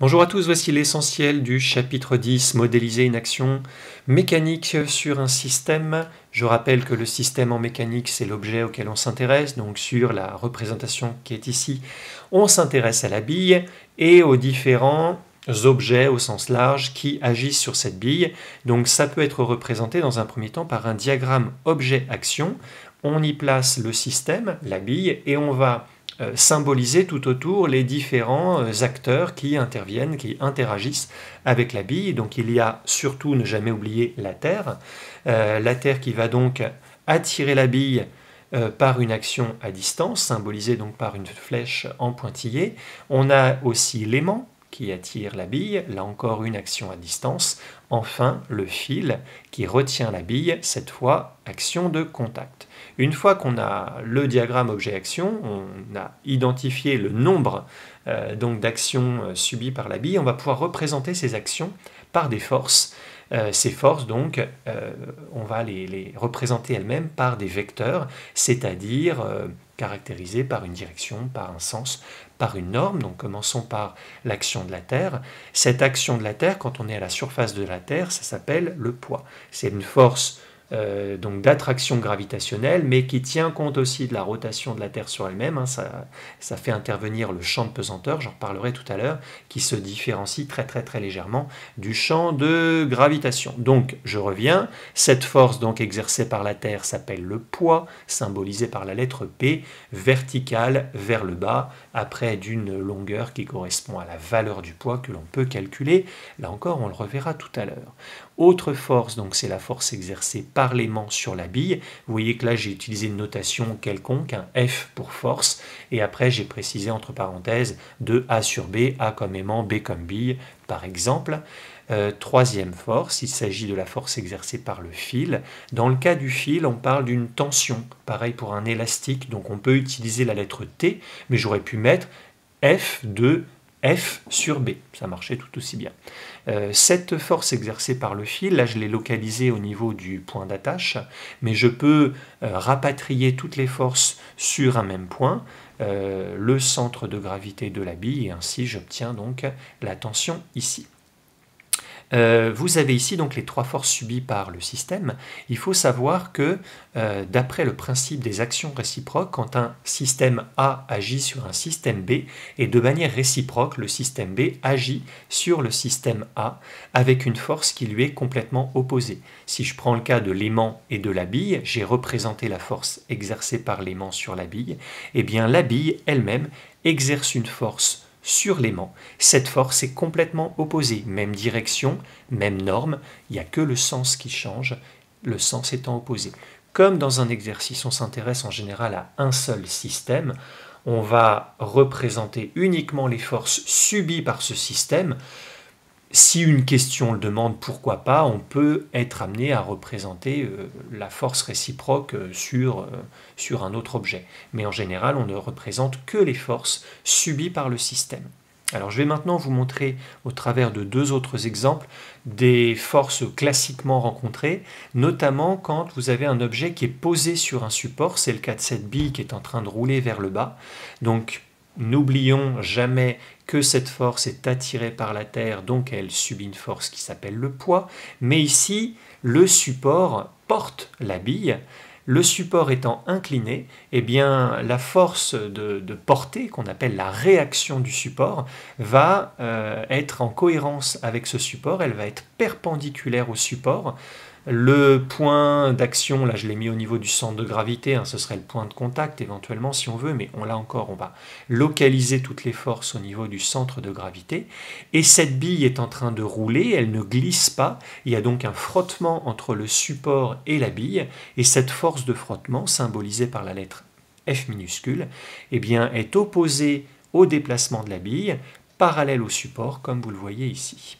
Bonjour à tous, voici l'essentiel du chapitre 10, modéliser une action mécanique sur un système. Je rappelle que le système en mécanique, c'est l'objet auquel on s'intéresse, donc sur la représentation qui est ici, on s'intéresse à la bille et aux différents objets au sens large qui agissent sur cette bille. Donc ça peut être représenté dans un premier temps par un diagramme objet-action. On y place le système, la bille, et on va euh, symboliser tout autour les différents euh, acteurs qui interviennent, qui interagissent avec la bille. Donc il y a surtout, ne jamais oublier, la Terre. Euh, la Terre qui va donc attirer la bille par une action à distance, symbolisée donc par une flèche en pointillé. On a aussi l'aimant qui attire la bille, là encore une action à distance. Enfin, le fil qui retient la bille, cette fois action de contact. Une fois qu'on a le diagramme objet-action, on a identifié le nombre euh, donc d'actions euh, subies par la bille, on va pouvoir représenter ces actions par des forces. Euh, ces forces, donc, on va les, représenter elles-mêmes par des vecteurs, c'est-à-dire caractérisés par une direction, par un sens, par une norme. Donc commençons par l'action de la Terre. Cette action de la Terre, quand on est à la surface de la Terre, ça s'appelle le poids. C'est une force euh, donc d'attraction gravitationnelle, mais qui tient compte aussi de la rotation de la Terre sur elle-même. Hein. ça, ça fait intervenir le champ de pesanteur, j'en reparlerai tout à l'heure, qui se différencie très très très légèrement du champ de gravitation. Donc, je reviens, cette force donc exercée par la Terre s'appelle le poids, symbolisé par la lettre P, verticale vers le bas, après d'une longueur qui correspond à la valeur du poids que l'on peut calculer. Là encore, on le reverra tout à l'heure. Autre force, donc c'est la force exercée par l'aimant sur la bille. Vous voyez que là j'ai utilisé une notation quelconque, un F pour force, et après j'ai précisé entre parenthèses de A sur B, A comme aimant, B comme bille, par exemple. Euh, troisième force, il s'agit de la force exercée par le fil. Dans le cas du fil, on parle d'une tension, pareil pour un élastique, donc on peut utiliser la lettre T, mais j'aurais pu mettre F de F sur B. Ça marchait tout aussi bien. Euh, cette force exercée par le fil, là je l'ai localisée au niveau du point d'attache, mais je peux euh, rapatrier toutes les forces sur un même point, euh, le centre de gravité de la bille, et ainsi j'obtiens donc la tension ici. Euh, vous avez ici donc les trois forces subies par le système. Il faut savoir que, euh, d'après le principe des actions réciproques, quand un système A agit sur un système B, et de manière réciproque, le système B agit sur le système A avec une force qui lui est complètement opposée. Si je prends le cas de l'aimant et de la bille, j'ai représenté la force exercée par l'aimant sur la bille, et eh bien la bille elle-même exerce une force sur l'aimant. Cette force est complètement opposée, même direction, même norme, il n'y a que le sens qui change, le sens étant opposé. Comme dans un exercice, on s'intéresse en général à un seul système, on va représenter uniquement les forces subies par ce système, si une question le demande, pourquoi pas, on peut être amené à représenter euh, la force réciproque euh, sur, euh, sur un autre objet. Mais en général, on ne représente que les forces subies par le système. Alors je vais maintenant vous montrer au travers de deux autres exemples des forces classiquement rencontrées, notamment quand vous avez un objet qui est posé sur un support, c'est le cas de cette bille qui est en train de rouler vers le bas. Donc N'oublions jamais que cette force est attirée par la Terre, donc elle subit une force qui s'appelle le poids, mais ici, le support porte la bille, le support étant incliné, eh bien, la force de, portée, qu'on appelle la réaction du support, va euh, être en cohérence avec ce support, elle va être perpendiculaire au support, le point d'action, là je l'ai mis au niveau du centre de gravité, hein, ce serait le point de contact éventuellement si on veut, mais on l'a encore, on va localiser toutes les forces au niveau du centre de gravité. Et cette bille est en train de rouler, elle ne glisse pas, il y a donc un frottement entre le support et la bille, et cette force de frottement, symbolisée par la lettre F minuscule, eh bien, est opposée au déplacement de la bille, parallèle au support, comme vous le voyez ici.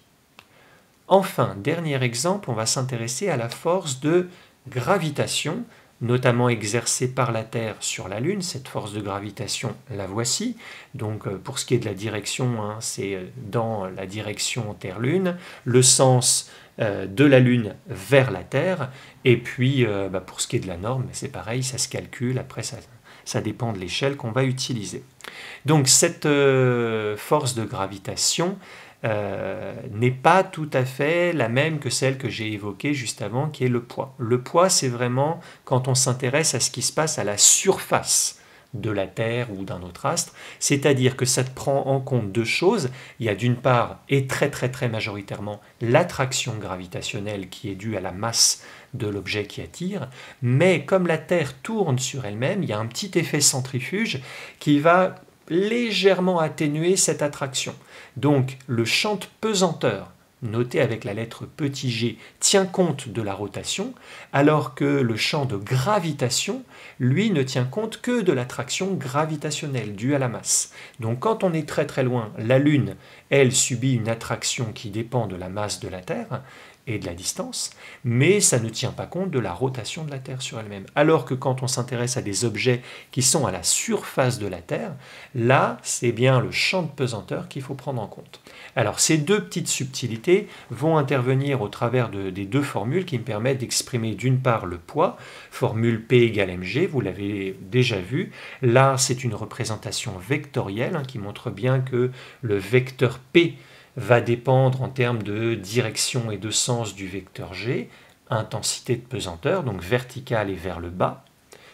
Enfin, dernier exemple, on va s'intéresser à la force de gravitation, notamment exercée par la Terre sur la Lune. Cette force de gravitation, la voici. Donc euh, pour ce qui est de la direction, hein, c'est euh, dans la direction Terre-Lune, le sens euh, de la Lune vers la Terre. Et puis bah, pour ce qui est de la norme, bah, c'est pareil, ça se calcule, après ça, dépend de l'échelle qu'on va utiliser. Donc cette force de gravitation, euh, n'est pas tout à fait la même que celle que j'ai évoquée juste avant, qui est le poids. Le poids, c'est vraiment quand on s'intéresse à ce qui se passe à la surface de la Terre ou d'un autre astre, c'est-à-dire que ça prend en compte deux choses. Il y a d'une part, et très très très majoritairement, l'attraction gravitationnelle qui est due à la masse de l'objet qui attire, mais comme la Terre tourne sur elle-même, il y a un petit effet centrifuge qui va légèrement atténuer cette attraction. Donc le champ de pesanteur, noté avec la lettre petit g, tient compte de la rotation, alors que le champ de gravitation, lui, ne tient compte que de l'attraction gravitationnelle due à la masse. Donc quand on est très très loin, la Lune elle subit une attraction qui dépend de la masse de la Terre et de la distance, mais ça ne tient pas compte de la rotation de la Terre sur elle-même. Alors que quand on s'intéresse à des objets qui sont à la surface de la Terre, là, c'est bien le champ de pesanteur qu'il faut prendre en compte. Alors ces deux petites subtilités vont intervenir au travers des deux formules qui me permettent d'exprimer d'une part le poids, formule P égale mg, vous l'avez déjà vu. Là, c'est une représentation vectorielle hein, qui montre bien que le vecteur P va dépendre en termes de direction et de sens du vecteur G, intensité de pesanteur, donc verticale et vers le bas.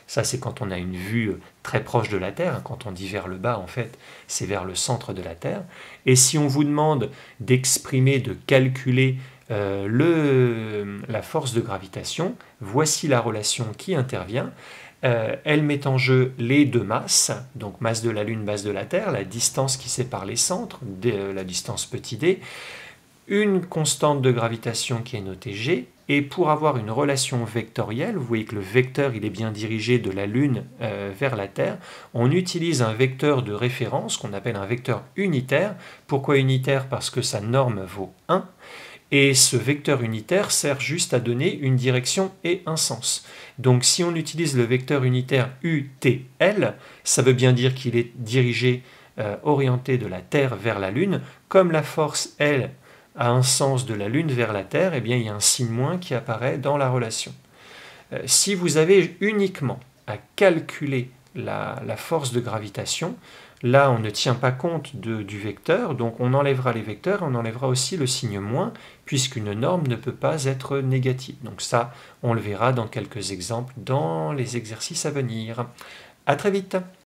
Ça, c'est quand on a une vue très proche de la Terre. Hein, quand on dit vers le bas, en fait, c'est vers le centre de la Terre. Et si on vous demande d'exprimer, de calculer euh, la force de gravitation, voici la relation qui intervient. Euh, elle met en jeu les deux masses, donc masse de la Lune, masse de la Terre, la distance qui sépare les centres, euh, la distance petit d, une constante de gravitation qui est notée g, et pour avoir une relation vectorielle, vous voyez que le vecteur il est bien dirigé de la Lune euh, vers la Terre, on utilise un vecteur de référence qu'on appelle un vecteur unitaire. Pourquoi unitaire Parce que sa norme vaut 1. Et ce vecteur unitaire sert juste à donner une direction et un sens. Donc si on utilise le vecteur unitaire UTL, ça veut bien dire qu'il est dirigé, euh, orienté de la Terre vers la Lune. Comme la force L a un sens de la Lune vers la Terre, et eh bien, il y a un signe moins qui apparaît dans la relation. Euh, si vous avez uniquement à calculer la, force de gravitation. Là, on ne tient pas compte du vecteur, donc on enlèvera les vecteurs, on enlèvera aussi le signe moins, puisqu'une norme ne peut pas être négative. Donc ça, on le verra dans quelques exemples dans les exercices à venir. À très vite